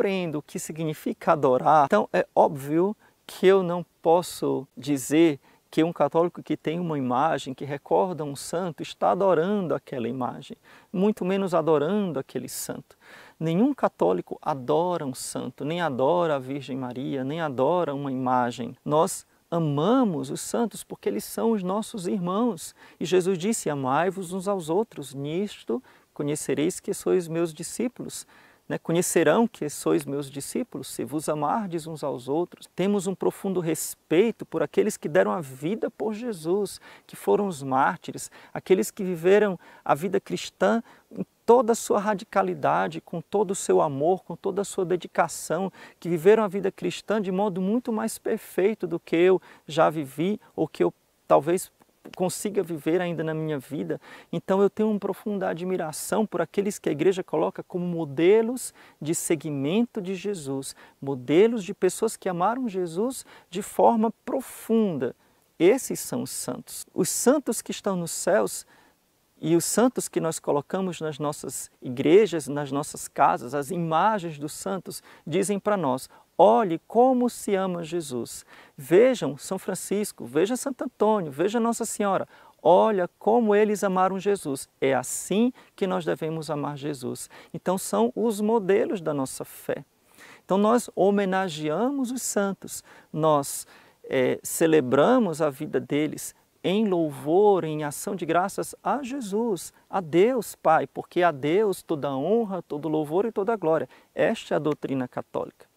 compreendo o que significa adorar, então é óbvio que eu não posso dizer que um católico que tem uma imagem que recorda um santo está adorando aquela imagem, muito menos adorando aquele santo. Nenhum católico adora um santo, nem adora a Virgem Maria, nem adora uma imagem. Nós amamos os santos porque eles são os nossos irmãos. E Jesus disse: Amai-vos uns aos outros, nisto conhecereis que sois meus discípulos. Né? Conhecerão que sois meus discípulos se vos amardes uns aos outros. Temos um profundo respeito por aqueles que deram a vida por Jesus, que foram os mártires, aqueles que viveram a vida cristã em toda a sua radicalidade, com todo o seu amor, com toda a sua dedicação, que viveram a vida cristã de modo muito mais perfeito do que eu já vivi ou que eu talvez consiga viver ainda na minha vida. Então eu tenho uma profunda admiração por aqueles que a igreja coloca como modelos de seguimento de Jesus, modelos de pessoas que amaram Jesus de forma profunda. Esses são os santos. Os santos que estão nos céus e os santos que nós colocamos nas nossas igrejas, nas nossas casas, as imagens dos santos, dizem para nós: Olhe como se ama Jesus. Vejam São Francisco, veja Santo Antônio, veja Nossa Senhora. Olha como eles amaram Jesus. É assim que nós devemos amar Jesus. Então são os modelos da nossa fé. Então nós homenageamos os santos, nós é, celebramos a vida deles em louvor, em ação de graças a Jesus, a Deus Pai, porque a Deus toda honra, todo louvor e toda glória. Esta é a doutrina católica.